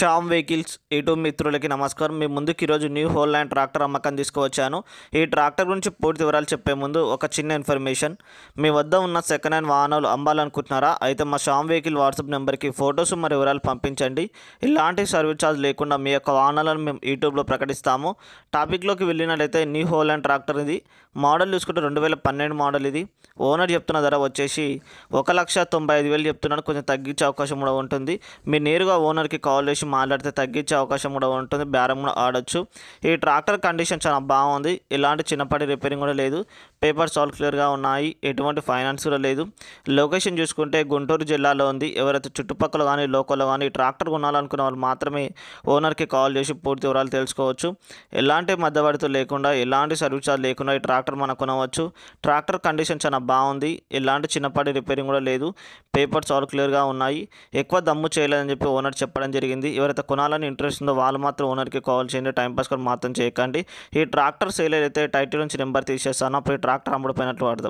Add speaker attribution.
Speaker 1: Sam vehicles YouTube మిత్రులకి నమస్కారం మీ ముందుకు ఈరోజు న్యూ హోల్యాండ్ ట్రాక్టర్ అమ్మకం తీసుకువచ్చాను ఈ ట్రాక్టర్ గురించి పూర్తి వివరాలు చెప్పే ముందు ఒక చిన్న ఇన్ఫర్మేషన్ మీ వద్ద ఉన్న సెకండ్ హ్యాండ్ వాహనాలు అమ్మాలనుకుంటున్నారా అయితే మా షామ్ వెహికల్ వాట్సాప్ నెంబర్కి ఫొటోస్ మరియు వివరాలు పంపించండి ఇలాంటి సర్వీస్ ఛార్జ్ లేకుండా మీ యొక్క వాహనాలను మేము యూట్యూబ్లో ప్రకటిస్తాము టాపిక్లోకి వెళ్ళినట్లయితే న్యూ హోల్యాండ్ ట్రాక్టర్ ఇది మోడల్ చూసుకుంటే రెండు వేల పన్నెండు మోడల్ ఇది ఓనర్ చెప్తున్న ధర వచ్చేసి ఒక లక్ష తొంభై ఐదు వేలు చెప్తున్నాడు కొంచెం తగ్గించే అవకాశం కూడా ఉంటుంది మీరు నేరుగా ఓనర్కి కాల్ చేసి మాట్లాడితే తగ్గించే అవకాశం కూడా ఉంటుంది బేరం కూడా ఆడొచ్చు ఈ ట్రాక్టర్ కండిషన్ చాలా బాగుంది ఎలాంటి చిన్నపాటి రిపేరింగ్ కూడా లేదు పేపర్స్ ఆల్ క్లియర్గా ఉన్నాయి ఎటువంటి ఫైనాన్స్ కూడా లేదు లొకేషన్ చూసుకుంటే గుంటూరు జిల్లాలో ఉంది ఎవరైతే చుట్టుపక్కల కానీ లోకల్లో కానీ ట్రాక్టర్ కొనాలనుకున్న వాళ్ళు మాత్రమే ఓనర్కి కాల్ చేసి పూర్తి వివరాలు తెలుసుకోవచ్చు ఎలాంటి మధ్యవర్తి లేకుండా ఎలాంటి సర్వీస్ ఛార్జ్ లేకుండా ఈ ట్రాక్టర్ మనం కొనవచ్చు ట్రాక్టర్ కండిషన్ చాలా బాగుంది ఎలాంటి చిన్నపాటి రిపేరింగ్ కూడా లేదు పేపర్స్ ఆల్ క్లియర్గా ఉన్నాయి ఎక్కువ దమ్ము చేయలేదని చెప్పి ఓనర్ చెప్పడం జరిగింది ఎవరైతే కొనాలని ఇంట్రెస్ట్ ఉందో వాళ్ళు మాత్రం ఓనర్కి కాల్ చేయండి టైం పాస్ కూడా మాత్రం చేయకండి ఈ ట్రాక్టర్ సేల్ అయితే టైటిల్ నుంచి నెంబర్ తీసేస్తాను అప్పుడు ఈ ట్రాక్టర్ అమ్ముడు పడినట్లు